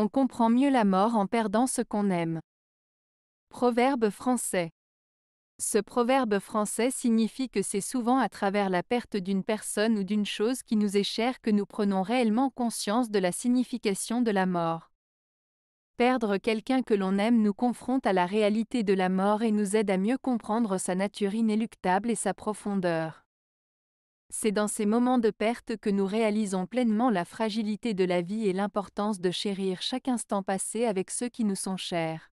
On comprend mieux la mort en perdant ce qu'on aime. Proverbe français. Ce proverbe français signifie que c'est souvent à travers la perte d'une personne ou d'une chose qui nous est chère que nous prenons réellement conscience de la signification de la mort. Perdre quelqu'un que l'on aime nous confronte à la réalité de la mort et nous aide à mieux comprendre sa nature inéluctable et sa profondeur. C'est dans ces moments de perte que nous réalisons pleinement la fragilité de la vie et l'importance de chérir chaque instant passé avec ceux qui nous sont chers.